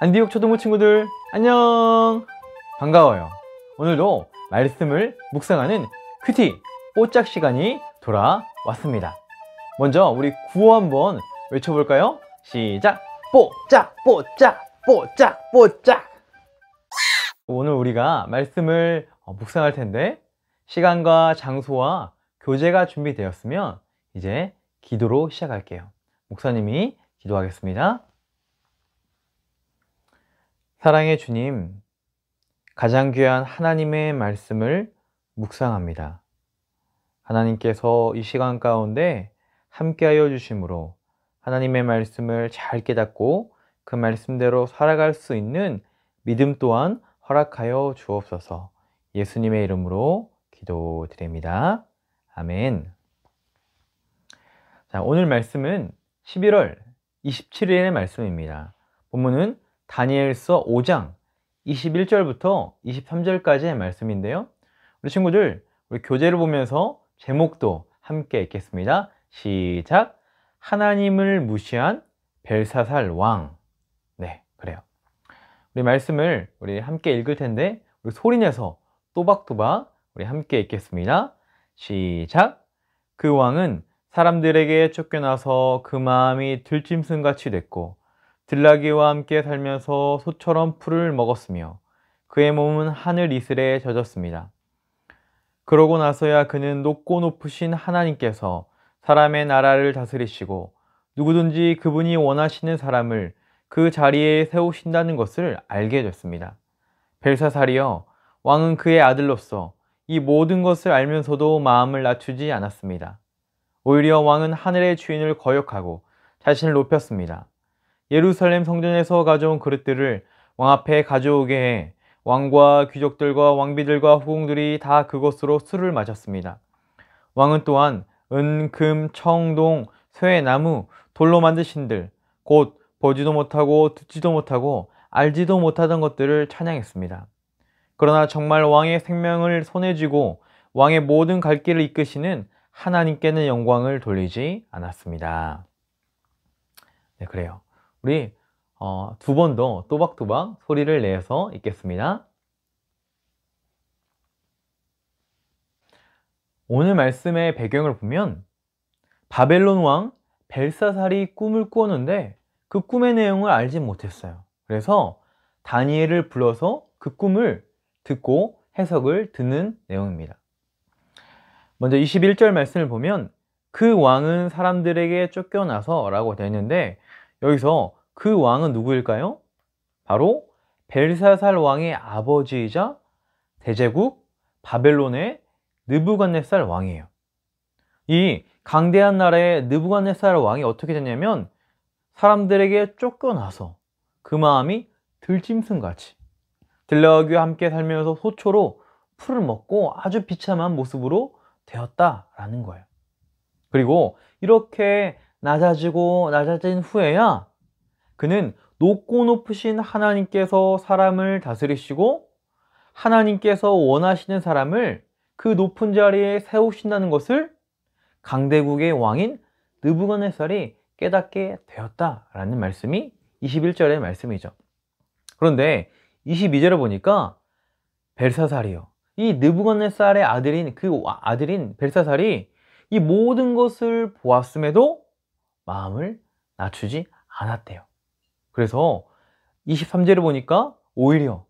안디옥 초등부 친구들 안녕 반가워요 오늘도 말씀을 묵상하는 큐티 뽀짝 시간이 돌아왔습니다 먼저 우리 구호 한번 외쳐볼까요? 시작! 뽀짝 뽀짝 뽀짝 뽀짝 오늘 우리가 말씀을 어, 묵상할 텐데 시간과 장소와 교재가 준비되었으면 이제 기도로 시작할게요 목사님이 기도하겠습니다 사랑의 주님, 가장 귀한 하나님의 말씀을 묵상합니다. 하나님께서 이 시간 가운데 함께하여 주심으로 하나님의 말씀을 잘 깨닫고 그 말씀대로 살아갈 수 있는 믿음 또한 허락하여 주옵소서 예수님의 이름으로 기도드립니다. 아멘. 자, 오늘 말씀은 11월 27일의 말씀입니다. 본문은 다니엘서 5장 21절부터 23절까지의 말씀인데요. 우리 친구들, 우리 교재를 보면서 제목도 함께 읽겠습니다. 시작! 하나님을 무시한 벨사살 왕. 네, 그래요. 우리 말씀을 우리 함께 읽을 텐데, 우리 소리내서 또박또박 우리 함께 읽겠습니다. 시작! 그 왕은 사람들에게 쫓겨나서 그 마음이 들짐승같이 됐고, 들나귀와 함께 살면서 소처럼 풀을 먹었으며 그의 몸은 하늘 이슬에 젖었습니다. 그러고 나서야 그는 높고 높으신 하나님께서 사람의 나라를 다스리시고 누구든지 그분이 원하시는 사람을 그 자리에 세우신다는 것을 알게 됐습니다. 벨사살이여 왕은 그의 아들로서 이 모든 것을 알면서도 마음을 낮추지 않았습니다. 오히려 왕은 하늘의 주인을 거역하고 자신을 높였습니다. 예루살렘 성전에서 가져온 그릇들을 왕 앞에 가져오게 해 왕과 귀족들과 왕비들과 후궁들이 다그것으로 술을 마셨습니다. 왕은 또한 은, 금, 청동, 쇠나무, 돌로 만드 신들, 곧 보지도 못하고 듣지도 못하고 알지도 못하던 것들을 찬양했습니다. 그러나 정말 왕의 생명을 손에 쥐고 왕의 모든 갈 길을 이끄시는 하나님께는 영광을 돌리지 않았습니다. 네, 그래요. 우리 어, 두 번 더 또박또박 소리를 내서 읽겠습니다. 오늘 말씀의 배경을 보면 바벨론 왕 벨사살이 꿈을 꾸었는데 그 꿈의 내용을 알지 못했어요. 그래서 다니엘을 불러서 그 꿈을 듣고 해석을 듣는 내용입니다. 먼저 21절 말씀을 보면 그 왕은 사람들에게 쫓겨나서 라고 되어 있는데 여기서 그 왕은 누구일까요? 바로 벨사살 왕의 아버지이자 대제국 바벨론의 느부갓네살 왕이에요. 이 강대한 나라의 느부갓네살 왕이 어떻게 됐냐면 사람들에게 쫓겨나서 그 마음이 들짐승같이 들레와기와 함께 살면서 소초로 풀을 먹고 아주 비참한 모습으로 되었다라는 거예요. 그리고 이렇게 낮아지고 낮아진 후에야 그는 높고 높으신 하나님께서 사람을 다스리시고 하나님께서 원하시는 사람을 그 높은 자리에 세우신다는 것을 강대국의 왕인 느부갓네살이 깨닫게 되었다라는 말씀이 21절의 말씀이죠. 그런데 22절을 보니까 벨사살이요. 이 느부갓네살의 아들인 그 아들인 벨사살이 이 모든 것을 보았음에도 마음을 낮추지 않았대요. 그래서 23절을 보니까 오히려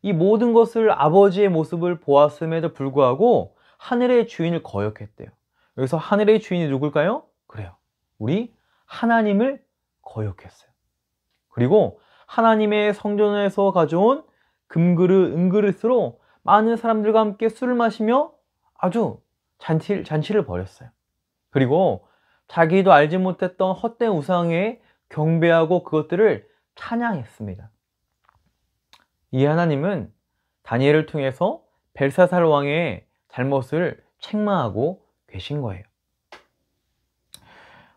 이 모든 것을 아버지의 모습을 보았음에도 불구하고 하늘의 주인을 거역했대요. 여기서 하늘의 주인이 누굴까요? 그래요. 우리 하나님을 거역했어요. 그리고 하나님의 성전에서 가져온 금그릇, 은그릇으로 많은 사람들과 함께 술을 마시며 아주 잔치, 잔치를 벌였어요. 그리고 자기도 알지 못했던 헛된 우상에 경배하고 그것들을 찬양했습니다. 이 하나님은 다니엘을 통해서 벨사살 왕의 잘못을 책망하고 계신 거예요.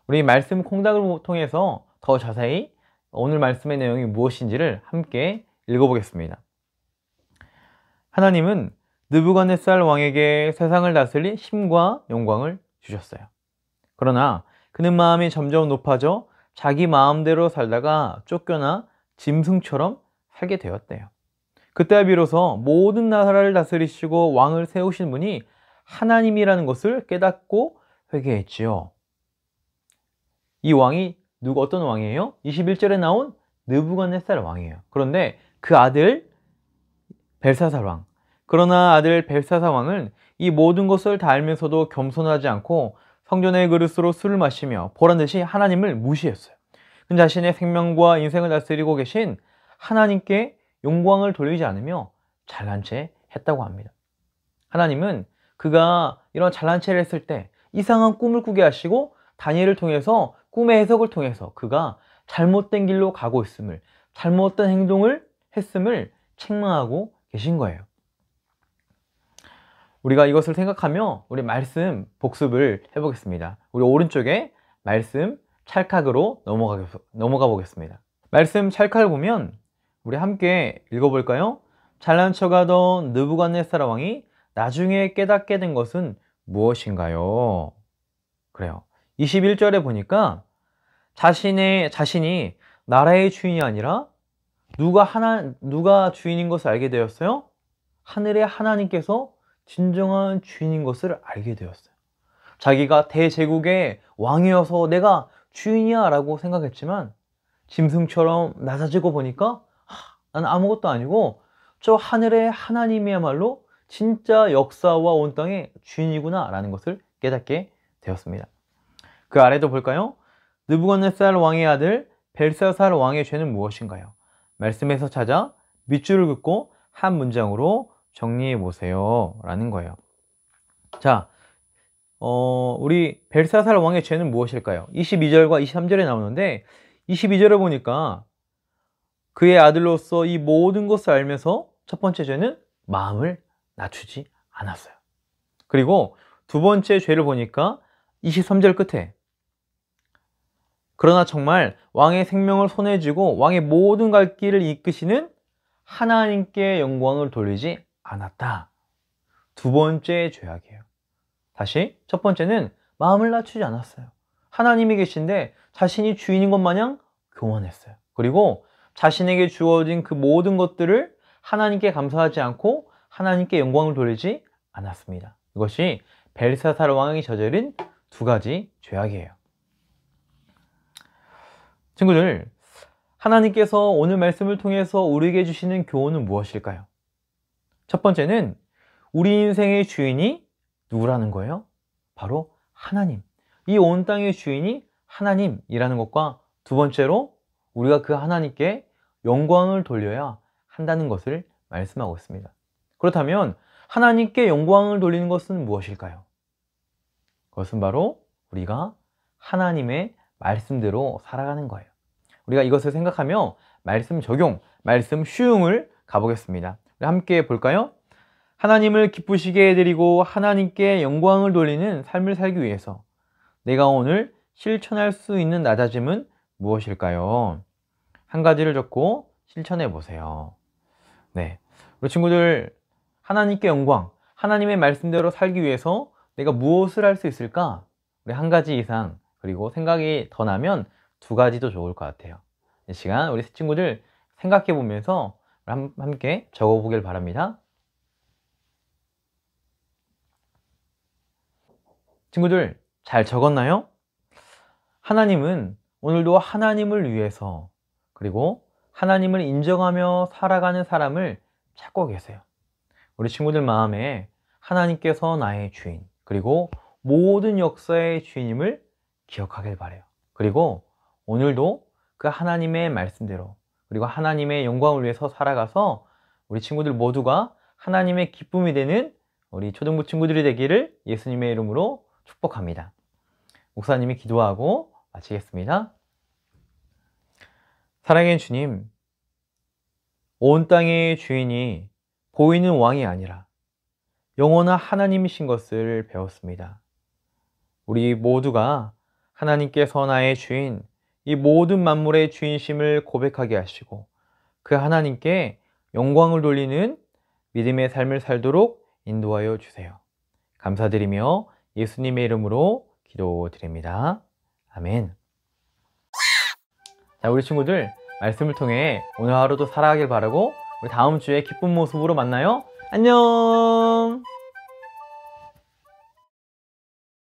우리 말씀 콩닥을 통해서 더 자세히 오늘 말씀의 내용이 무엇인지를 함께 읽어보겠습니다. 하나님은 느부갓네살 왕에게 세상을 다스릴 힘과 영광을 주셨어요. 그러나 그는 마음이 점점 높아져 자기 마음대로 살다가 쫓겨나 짐승처럼 살게 되었대요. 그때야 비로소 모든 나라를 다스리시고 왕을 세우신 분이 하나님이라는 것을 깨닫고 회개했지요. 이 왕이 누구 어떤 왕이에요? 21절에 나온 느부갓네살 왕이에요. 그런데 그 아들 벨사살 왕. 그러나 아들 벨사살 왕은 이 모든 것을 다 알면서도 겸손하지 않고 성전의 그릇으로 술을 마시며 보란듯이 하나님을 무시했어요. 그 자신의 생명과 인생을 다스리고 계신 하나님께 영광을 돌리지 않으며 잘난 채 했다고 합니다. 하나님은 그가 이런 잘난 체를 했을 때 이상한 꿈을 꾸게 하시고 다니엘을 통해서 꿈의 해석을 통해서 그가 잘못된 길로 가고 있음을 잘못된 행동을 했음을 책망하고 계신 거예요. 우리가 이것을 생각하며 우리 말씀 복습을 해보겠습니다. 우리 오른쪽에 말씀 찰칵으로 넘어가, 넘어가 보겠습니다. 말씀 찰칵을 보면 우리 함께 읽어볼까요? 잘난 척하던 느부갓네살 왕이 나중에 깨닫게 된 것은 무엇인가요? 그래요. 21절에 보니까 자신의 자신이 나라의 주인이 아니라 누가 하나 누가 주인인 것을 알게 되었어요? 하늘의 하나님께서 진정한 주인인 것을 알게 되었어요. 자기가 대제국의 왕이어서 내가 주인이야 라고 생각했지만 짐승처럼 낮아지고 보니까 난 아무것도 아니고 저 하늘의 하나님이야말로 진짜 역사와 온 땅의 주인이구나 라는 것을 깨닫게 되었습니다. 그 아래도 볼까요? 느부갓네살 왕의 아들 벨사살 왕의 죄는 무엇인가요? 말씀에서 찾아 밑줄을 긋고 한 문장으로 정리해 보세요. 라는 거예요. 자, 어, 우리 벨사살 왕의 죄는 무엇일까요? 22절과 23절에 나오는데 22절에 보니까 그의 아들로서 이 모든 것을 알면서 첫 번째 죄는 마음을 낮추지 않았어요. 그리고 두 번째 죄를 보니까 23절 끝에 그러나 정말 왕의 생명을 손에 쥐고 왕의 모든 갈 길을 이끄시는 하나님께 영광을 돌리지 않았다. 두 번째 죄악이에요. 다시 첫 번째는 마음을 낮추지 않았어요. 하나님이 계신데 자신이 주인인 것 마냥 교만했어요. 그리고 자신에게 주어진 그 모든 것들을 하나님께 감사하지 않고 하나님께 영광을 돌리지 않았습니다. 이것이 벨사살 왕이 저지른 두 가지 죄악이에요. 친구들, 하나님께서 오늘 말씀을 통해서 우리에게 주시는 교훈은 무엇일까요? 첫 번째는 우리 인생의 주인이 누구라는 거예요? 바로 하나님. 이 온 땅의 주인이 하나님이라는 것과 두 번째로 우리가 그 하나님께 영광을 돌려야 한다는 것을 말씀하고 있습니다. 그렇다면 하나님께 영광을 돌리는 것은 무엇일까요? 그것은 바로 우리가 하나님의 말씀대로 살아가는 거예요. 우리가 이것을 생각하며 말씀 적용, 말씀 쉬움을 가보겠습니다. 함께 볼까요? 하나님을 기쁘시게 해드리고 하나님께 영광을 돌리는 삶을 살기 위해서 내가 오늘 실천할 수 있는 낮아짐은 무엇일까요? 한 가지를 적고 실천해 보세요. 네. 우리 친구들, 하나님께 영광, 하나님의 말씀대로 살기 위해서 내가 무엇을 할 수 있을까? 우리 한 가지 이상, 그리고 생각이 더 나면 두 가지도 좋을 것 같아요. 이 시간 우리 친구들 생각해 보면서 함께 적어보길 바랍니다. 친구들, 잘 적었나요? 하나님은 오늘도 하나님을 위해서 그리고 하나님을 인정하며 살아가는 사람을 찾고 계세요. 우리 친구들 마음에 하나님께서 나의 주인 그리고 모든 역사의 주인임을 기억하길 바래요. 그리고 오늘도 그 하나님의 말씀대로 그리고 하나님의 영광을 위해서 살아가서 우리 친구들 모두가 하나님의 기쁨이 되는 우리 초등부 친구들이 되기를 예수님의 이름으로 축복합니다. 목사님이 기도하고 마치겠습니다. 사랑의 주님, 온 땅의 주인이 보이는 왕이 아니라 영원한 하나님이신 것을 배웠습니다. 우리 모두가 하나님께서 나의 주인, 이 모든 만물의 주인심을 고백하게 하시고 그 하나님께 영광을 돌리는 믿음의 삶을 살도록 인도하여 주세요. 감사드리며 예수님의 이름으로 기도드립니다. 아멘. 자, 우리 친구들 말씀을 통해 오늘 하루도 살아가길 바라고 우리 다음 주에 기쁜 모습으로 만나요. 안녕!